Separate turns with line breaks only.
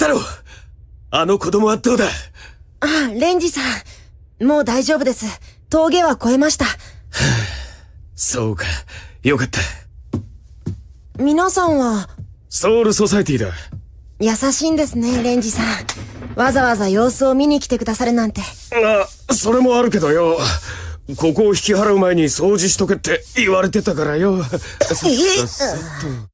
太郎あの子供はどうだ
あ、レンジさん。もう大丈夫です。峠は越えました。はあ、
そうか。よかった。
皆さんは
ソウルソサイティだ。
優しいんですね、レンジさん。わざわざ様子を見に来てくださるなんて。
あ、
それもあるけどよ。ここを引き払う前に掃除しとけって言われてたからよ。さっ
と。